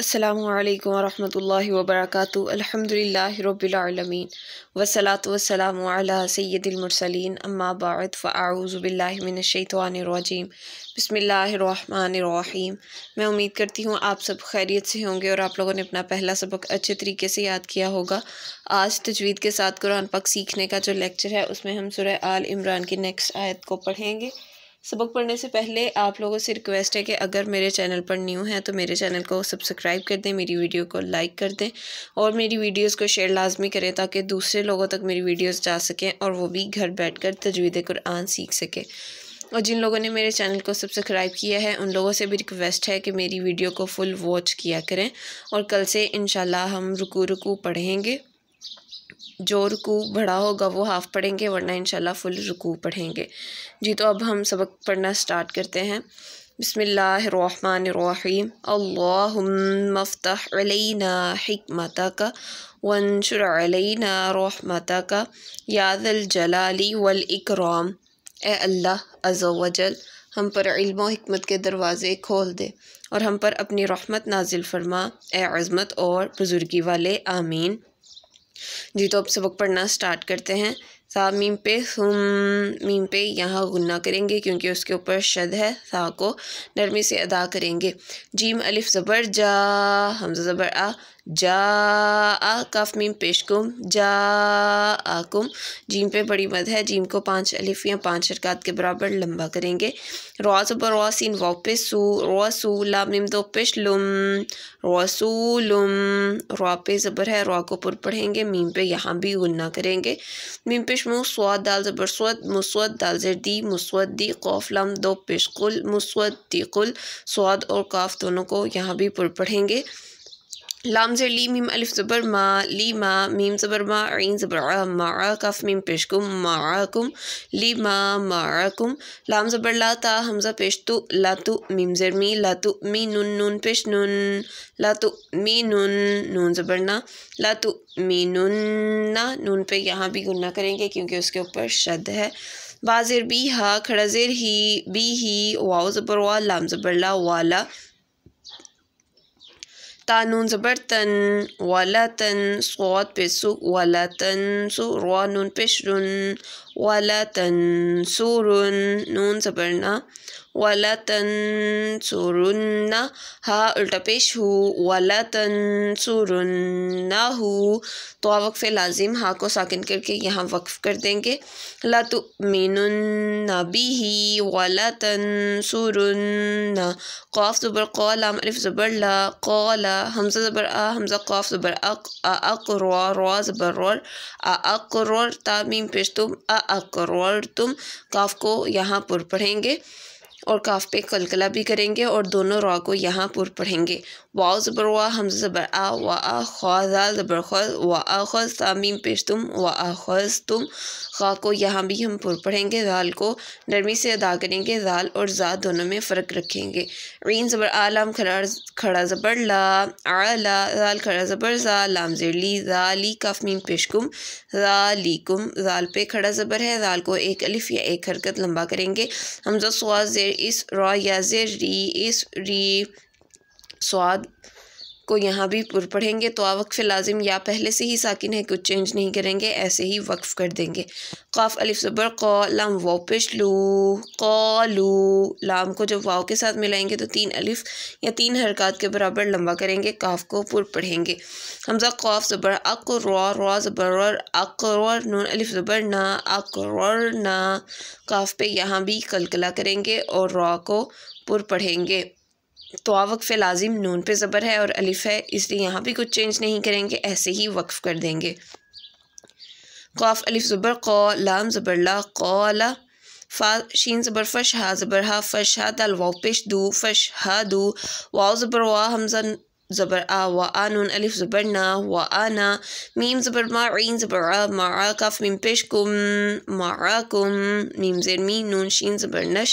अल्लाम वरहमल वबरक अलहमदिल्ला रबालमीन वसलात वसलाम सैदिलमरसलिन अम्माबाद फ़ाऊज़बिल्लिमिनशैतवानरजीम बसमीम मैं उम्मीद करती हूँ आप सब खैरियत से होंगे और आप लोगों ने अपना पहला सबक अच्छे तरीके से याद किया होगा आज तजवीद के साथ कुरान पक सीखने का जो लेक्चर है उसमें हम सुरह आल इमरान की नेक्स्ट आयत को पढ़ेंगे सबक पढ़ने से पहले आप लोगों से रिक्वेस्ट है कि अगर मेरे चैनल पर न्यू है तो मेरे चैनल को सब्सक्राइब कर दें मेरी वीडियो को लाइक कर दें और मेरी वीडियोस को शेयर लाजमी करें ताकि दूसरे लोगों तक मेरी वीडियोस जा सकें और वो भी घर बैठकर तजवीद कुरान सीख सकें और जिन लोगों ने मेरे चैनल को सब्सक्राइब किया है उन लोगों से भी रिक्वेस्ट है कि मेरी वीडियो को फुल वॉच किया करें और कल से इन हम रुकू रुकू पढ़ेंगे जो रुकू बढ़ा होगा वो हाफ़ पढ़ेंगे वरना इंशाल्लाह फुल रुकू पढ़ेंगे जी तो अब हम सबक पढ़ना स्टार्ट करते हैं बसमीम अल्लाफ्तः अलैना का वनशर अलैना रहमत का यादल जलाली वल इकराम ए अल्लाह अज़ोवजल हम पर इल्म के दरवाज़े खोल दे और हम पर अपनी रहमत नाजिल फरमा ए अज़मत और बुज़ुर्गी वाले आमीन जी तो अब सबक पढ़ना स्टार्ट करते हैं सा मीम पे हम मीम पे यहाँ गुना करेंगे क्योंकि उसके ऊपर शद है सा को नरमी से अदा करेंगे जीम अलिफ ज़बर जा हम ज़बर आ जा आ काफ मीम पेश कुम जा कुम जीम पे बड़ी मद है जीम को पाँच अलिफ या पाँच शरकत के बराबर लंबा करेंगे रोज ज़बर रवा सीन पे सू रोसू ला मीम दो पेश लुम रोसू लुम रवा पे ज़बर है रो को पुर पढ़ेंगे मीम पे यहाँ भी गुना करेंगे मीम पेश दाल जबर برسود مسود दाल जर दी मुस्वत दी कौफ लम दो पेशकुल मुस्वत दी कुल स्वाद और काफ दोनों को यहाँ भी पुर पढ़ेंगे लाम ज़र ली मीम अलिफ ज़बर मा ली मा मीम ज़बर मा ऐन ज़बर मारा कफ़ मीम पेशकुम माराकुम ली मा माराकुम लाम ज़बर ला ता हमज़ा पेश तो लातु मीम ज़र मी लातु मी नून नून पेश नून लातु मी नून नून ज़बर ना लातु मी नून ना नून पे यहाँ भी गुन्ना करेंगे क्योंकि उसके ऊपर शद है बाजिर बी हा खड़ा ज़र ही बी ही वाओ ज़बर वा लाम ज़बर ला वाला تانون زبرتن ولاتن صوت بسوق ولاتن سورون نون بشرون ولاتن سورون نون زبرنا तन सुरुन्ना हा उल्टा पेश हु वाला तन सुरुन्ना हो तो वक्फ़ लाजिम हा को साकिन करके यहाँ वक्फ़ कर देंगे लतु तो नबी ही वाला तन सुरुन्ना कौफ ज़बर कौल अमरफ ज़बर ला कौला हमजा ज़बर आ हमजा कौफ ज़बर अक अक ज़बर रौर अक तामीम पेश तुम अक तुम काफ को यहाँ पर पढ़ेंगे और काफ पे कलकला भी करेंगे और दोनों रॉ को यहाँ पर पढ़ेंगे वाओ ज़बर वाह हम ज़बर आ वाह आ ख्वाजा ज़बर ख्वाज वाह आ ख्वाज तामीम पेश तुम वाह आ ख्वाज तुम खा को यहाँ भी हम पुर पढ़ेंगे दाल को नरमी से अदा करेंगे दाल और ज़ा दोनों में फ़र्क रखेंगे रीन ज़बर आलाम खड़ा खड़ा ज़बर ला आला दाल खड़ा ज़बर ज़ा लाम ज़रली ज़ाली काफ मीम पेश कुम ज़ालीकुम ज़ाल पे खड़ा ज़बर है दाल को एक अलिफ या एक हरकत लंबा करेंगे हमजा स्वाज ज़ेर इस रा यज़ री इस री स्वाद को यहाँ भी पुर पढ़ेंगे तो आवक्फ़ लाजिम या पहले से ही साकिन है कुछ चेंज नहीं करेंगे ऐसे ही वक्फ़ कर देंगे क़ाफ़ अलिफ ज़बर क़ौ वापिश वाव पेश लू कौलू लाम को जब वाव के साथ मिलाएंगे तो तीन अलिफ या तीन हरकत के बराबर लंबा करेंगे काफ़ को पुर पढ़ेंगे हमजा क़ाफ ज़बर अक रौ रौ ज़बर अक नून अलिफ ज़बर ना अक ना काफ़ पे यहाँ भी कलकला करेंगे और रॉ को पुर पढ़ेंगे तो वक्फ़ लाजिम नून पे ज़बर है और अलिफ़ है इसलिए यहाँ भी कुछ चेंज नहीं करेंगे ऐसे ही वक्फ़ कर देंगे क़ाफ़ अलिफ़ ज़बर क़ौ लाम ज़बर ला ला फ़ा शीन ज़बर फ़श हा ज़बर हा फ़श हा दाल वाओ पेश दू फ़श हा दू वाओ ज़बर वा हमज़ा ज़बर आ व आन अलिफ ज़बर ना व आना मीम ज़बर मा ईन ज़बर आ मारा कफ मीम पेश कुम मारा कुम मीम ज़ेर मी नून शीन ज़बर नश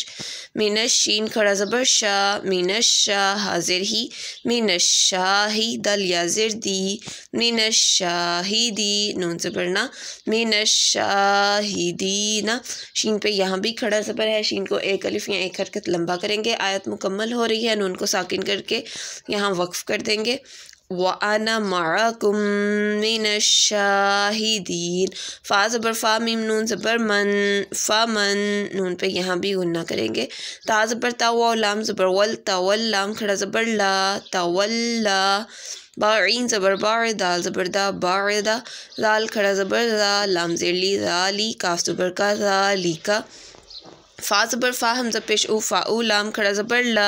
मीनश शीन खड़ा ज़बर शाह मीनश शाह हाजिर ही मीनश शाही दल या ज़िर दी मीनश शाहिदी नून ज़बर ना मीनश शाहिदीना शीन पे यहाँ भी खड़ा ज़बर है शीन को एक अलिफ या एक हरकत लंबा करेंगे आयत मुकम्मल हो रही है नून को साकिन करके यहाँ वक्फ़ कर देंगे वाना माकुम शाहिदीन फ़ा ज़बर फ़ा मीम नून ज़बर मन फ़ा मन नून पे यहाँ भी गुन्ना करेंगे ता ज़बर ता वा लाम ज़बर वल तवल लाम खड़ा ज़बर ला तवल्ला बाइन ज़बर बार दाल ज़बर दा बार दा लाल खड़ा ज़बर दा लाम ज़ेली ली काफ ज़बर का ली का फ़ा ज़बर फ़ा हमज़ा पेश ऊ लाम खड़ा ज़बर ला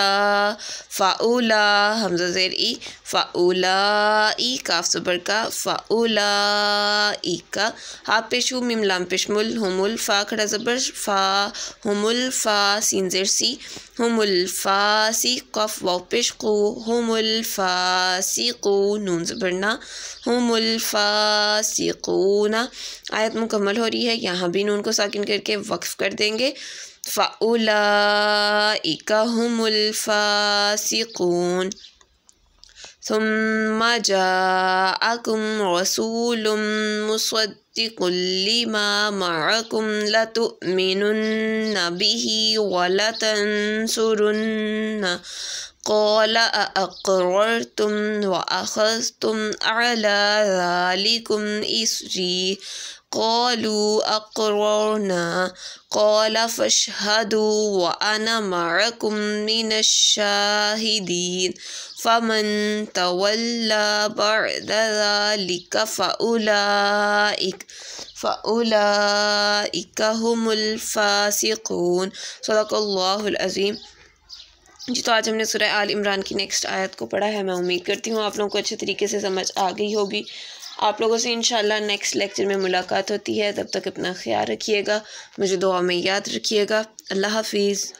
फ़ाऊला हमज़ा ज़ेर ई फ़ाऊला ई काफ ज़बर का उला ई का हा पेश ऊ मिम लाम पेश मुल हमुल फ़ा खड़ा ज़बर फ़ा हमुल फ़ा सीन ज़ेर सी हमल्फ़ासिक कफ वापिश को हमल्फ़ासिको नून से भरना हमल्फ़ासिकोना आयत मुकम्मल हो रही है यहाँ भी नून को साकिन करके वक्फ़ कर देंगे फ़ाउला इका हमल्फ़ासिकोन ثم جاءكم رسول مصدق لما معكم لتؤمنن به ولتنصرن قال أأقررتم وأخذتم على ذلكم إسري قالوا أقررنا قال فاشهدوا وأنا معكم من الشاهدين فمن تولى بعد ذلك فأولئك فأولئك هم الفاسقون صدق الله العظيم जी तो आज हमने सुरह आल इमरान की नेक्स्ट आयत को पढ़ा है मैं उम्मीद करती हूँ आप लोगों को अच्छे तरीके से समझ आ गई होगी आप लोगों से इनशाला नेक्स्ट लेक्चर में मुलाकात होती है तब तक अपना ख्याल रखिएगा मुझे दुआ में याद रखिएगा अल्लाह हाफिज़